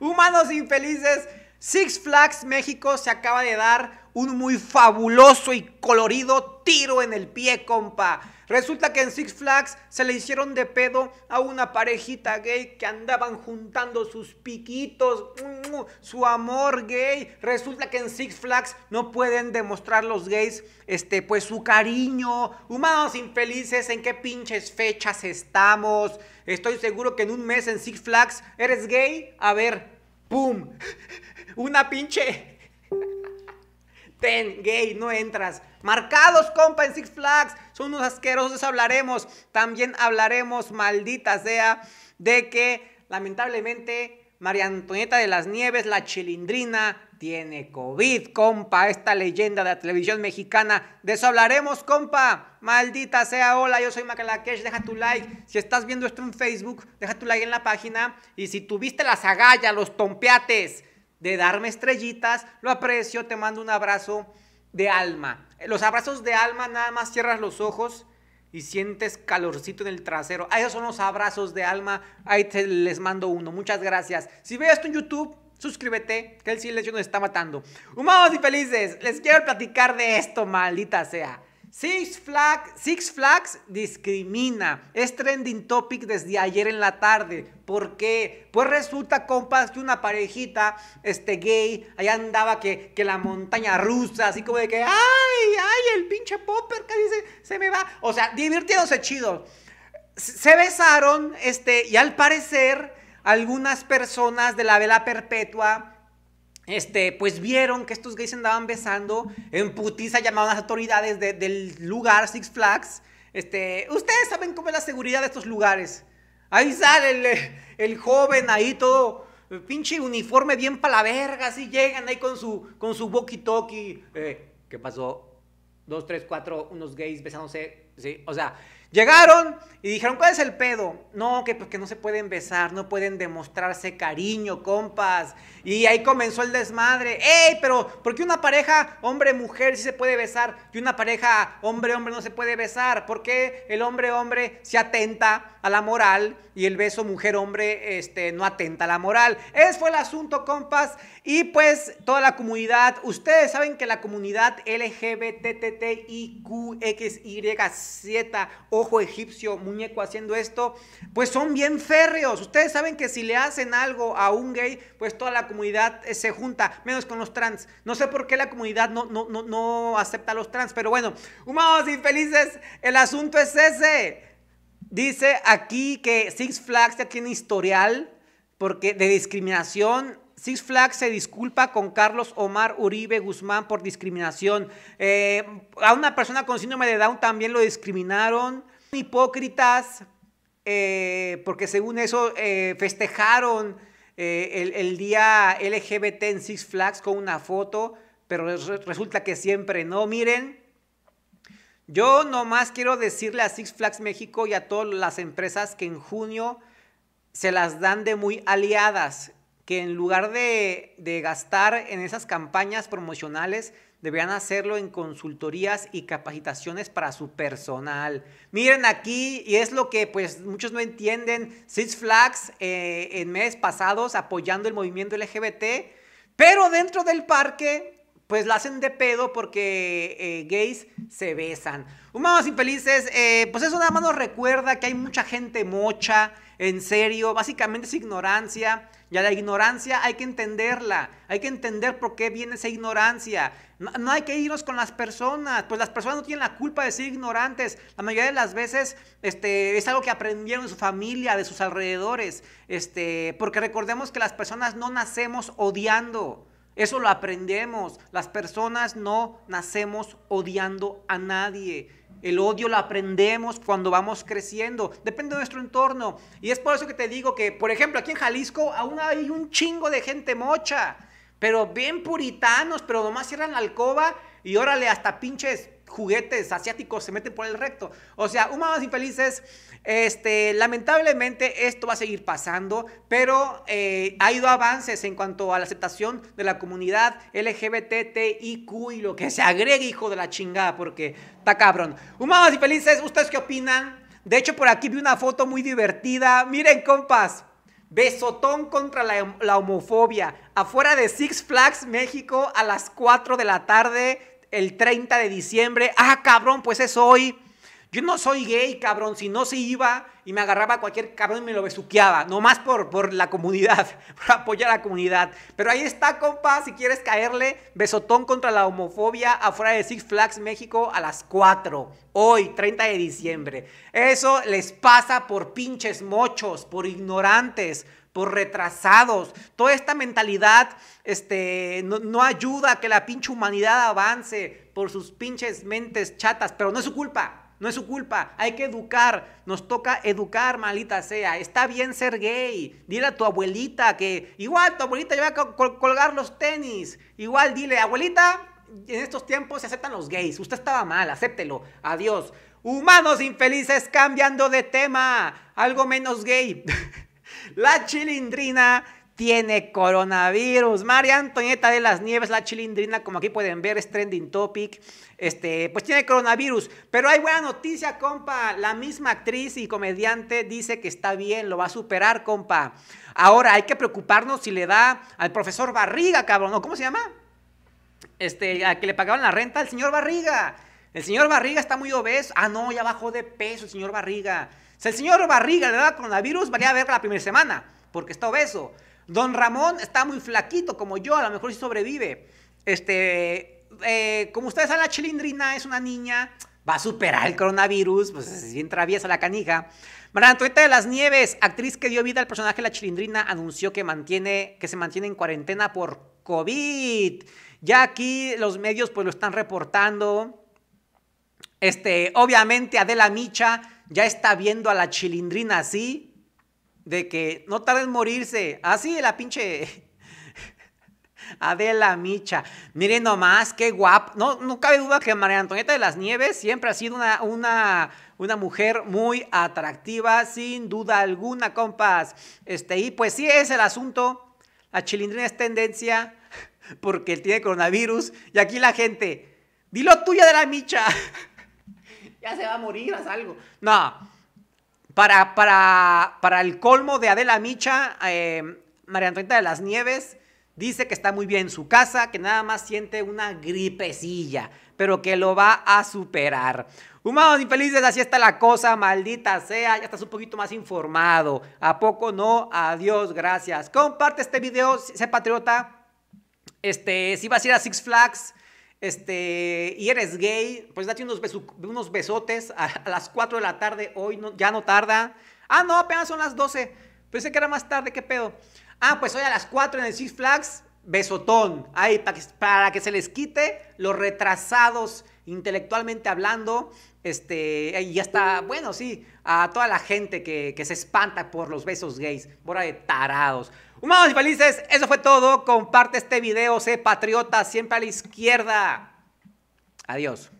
Humanos infelices, Six Flags México se acaba de dar un muy fabuloso y colorido tiro en el pie, compa. Resulta que en Six Flags se le hicieron de pedo a una parejita gay que andaban juntando sus piquitos, su amor gay. Resulta que en Six Flags no pueden demostrar los gays, este, pues su cariño. Humanos infelices, ¿en qué pinches fechas estamos? Estoy seguro que en un mes en Six Flags eres gay. A ver, ¡pum! Una pinche Ten, gay, no entras. Marcados, compa, en Six Flags. Son unos asquerosos, eso hablaremos. También hablaremos, maldita sea, de que lamentablemente María Antonieta de las Nieves, la chilindrina, tiene COVID, compa, esta leyenda de la televisión mexicana. De eso hablaremos, compa. Maldita sea, hola, yo soy Macalakesh, deja tu like. Si estás viendo esto en Facebook, deja tu like en la página. Y si tuviste las agallas, los tompeates de darme estrellitas. Lo aprecio, te mando un abrazo de alma. Los abrazos de alma, nada más cierras los ojos y sientes calorcito en el trasero. Ah, esos son los abrazos de alma. Ahí te, les mando uno. Muchas gracias. Si veo esto en YouTube, suscríbete, que el silencio nos está matando. Humanos y felices, les quiero platicar de esto, maldita sea. Six Flags, discrimina. Es trending topic desde ayer en la tarde. ¿Por qué? Pues resulta, compas, que una parejita este, gay allá andaba que, que la montaña rusa, así como de que, ¡ay, ay, el pinche popper que dice, se me va! O sea, divirtiéndose chido. Se besaron, este, y al parecer, algunas personas de la vela perpetua este, pues vieron que estos gays andaban besando, en putiza llamaban a las autoridades del lugar Six Flags. Este, ustedes saben cómo es la seguridad de estos lugares. Ahí sale el, joven, ahí todo eh, pinche uniforme bien para la verga, así llegan ahí con su, con su walkie-talkie. Eh, ¿Qué pasó? Dos, tres, cuatro, unos gays besándose. Sí, o sea, Llegaron y dijeron, ¿cuál es el pedo? No, pues, que no se pueden besar, no pueden demostrarse cariño, compas. Y ahí comenzó el desmadre. ¡Ey! Pero, ¿por qué una pareja hombre-mujer sí se puede besar y una pareja hombre-hombre no se puede besar? ¿Por qué el hombre-hombre se atenta a la moral y el beso mujer-hombre este, no atenta a la moral? Ese fue el asunto, compas. Y pues toda la comunidad, ustedes saben que la comunidad lgbttiqxy7 ojo egipcio, muñeco haciendo esto, pues son bien férreos. Ustedes saben que si le hacen algo a un gay, pues toda la comunidad eh, se junta, menos con los trans. No sé por qué la comunidad no, no, no, acepta a los trans, pero bueno, humanos infelices, el asunto es ese. Dice aquí que Six Flags ya tiene historial porque de discriminación Six Flags se disculpa con Carlos Omar Uribe Guzmán por discriminación. Eh, a una persona con síndrome de Down también lo discriminaron. Hipócritas, eh, porque según eso eh, festejaron el, el, día LGBT en Six Flags con una foto, pero resulta que siempre no. Miren, yo nomás quiero decirle a Six Flags México y a todas las empresas que en junio se las dan de muy aliadas que en lugar de, gastar en esas campañas promocionales, deberían hacerlo en consultorías y capacitaciones para su personal. Miren aquí, y es lo que pues muchos no entienden, Six Flags eh, en meses pasados apoyando el movimiento LGBT, pero dentro del parque pues la hacen de pedo porque eh, gays se besan. Humanos infelices, eh, pues eso nada más nos recuerda que hay mucha gente mocha, en serio, básicamente es ignorancia. Y la ignorancia hay que entenderla, hay que entender por qué viene esa ignorancia. No, hay que irnos con las personas, pues las personas no tienen la culpa de ser ignorantes. La mayoría de las veces este, es algo que aprendieron de su familia, de sus alrededores, este, porque recordemos que las personas no nacemos odiando. Eso lo aprendemos. Las personas no nacemos odiando a nadie. El odio lo aprendemos cuando vamos creciendo, depende de nuestro entorno. Y es por eso que te digo que, por ejemplo, aquí en Jalisco aún hay un chingo de gente mocha, pero bien puritanos, pero nomás cierran la alcoba y órale, hasta pinches juguetes asiáticos se meten por el recto. O sea, humanos infelices, este, lamentablemente esto va a seguir pasando, pero eh, ha ido avances en cuanto a la aceptación de la comunidad ...LGBTTIQ... y lo que se agregue, hijo de la chingada, porque está cabrón. y infelices, ¿ustedes qué opinan? De hecho, por aquí vi una foto muy divertida. Miren, compas. Besotón contra la, la homofobia. Afuera de Six Flags, México, a las 4 de la tarde el 30 de diciembre. Ah, cabrón, pues es hoy. Yo no soy gay, cabrón. Si no se iba y me agarraba a cualquier cabrón y me lo besuqueaba. Nomás por, por la comunidad, por apoyar a la comunidad. Pero ahí está, compa. Si quieres caerle, besotón contra la homofobia afuera de Six Flags México a las 4. Hoy, 30 de diciembre. Eso les pasa por pinches mochos, por ignorantes, por retrasados. Toda esta mentalidad este, no, ayuda a que la pinche humanidad avance por sus pinches mentes chatas, pero no es su culpa. No es su culpa, hay que educar, nos toca educar, malita sea. Está bien ser gay, dile a tu abuelita que igual tu abuelita lleva a colgar los tenis. Igual dile, abuelita, en estos tiempos se aceptan los gays, usted estaba mal, acéptelo, adiós. Humanos infelices cambiando de tema, algo menos gay. La chilindrina tiene coronavirus. María Antonieta de las Nieves, la chilindrina, como aquí pueden ver, es trending topic. Este, pues tiene coronavirus. Pero hay buena noticia, compa. La misma actriz y comediante dice que está bien, lo va a superar, compa. Ahora hay que preocuparnos si le da al profesor Barriga, cabrón. ¿Cómo se llama? Este, a que le pagaban la renta, al señor Barriga. El señor Barriga está muy obeso. Ah, no, ya bajó de peso el señor Barriga. Si el señor Barriga le da coronavirus, valía ver la primera semana, porque está obeso. Don Ramón está muy flaquito, como yo, a lo mejor sí sobrevive. Este, eh, como ustedes saben, la chilindrina es una niña, va a superar el coronavirus, pues entra bien la canija. María Antonieta de las Nieves, actriz que dio vida al personaje de la chilindrina, anunció que, mantiene, que se mantiene en cuarentena por COVID. Ya aquí los medios pues lo están reportando. Este, obviamente Adela Micha ya está viendo a la chilindrina así, de que no tarda en morirse. Así ah, la pinche Adela Micha. Miren nomás, qué guapo. No, cabe duda que María Antonieta de las Nieves siempre ha sido una, una, mujer muy atractiva, sin duda alguna, compas. Este, y pues sí es el asunto. La chilindrina es tendencia porque tiene coronavirus. Y aquí la gente, dilo tuya de la Micha. ya se va a morir, haz algo. No. Para, para, para el colmo de Adela Micha, eh, María Antonieta de las Nieves dice que está muy bien en su casa, que nada más siente una gripecilla, pero que lo va a superar. Humanos infelices, así está la cosa, maldita sea, ya estás un poquito más informado. ¿A poco no? Adiós, gracias. Comparte este video, sé patriota. Este, si vas a ir a Six Flags, este, y eres gay, pues date unos, unos besotes a, las 4 de la tarde, hoy no, ya no tarda. Ah, no, apenas son las 12. Pensé que era más tarde, ¿qué pedo? Ah, pues hoy a las 4 en el Six Flags, besotón. Ahí, para que, para que se les quite los retrasados intelectualmente hablando. Este, y hasta, bueno, sí, a toda la gente que, que se espanta por los besos gays, bora de tarados. Humanos y felices, eso fue todo. Comparte este video, sé patriota, siempre a la izquierda. Adiós.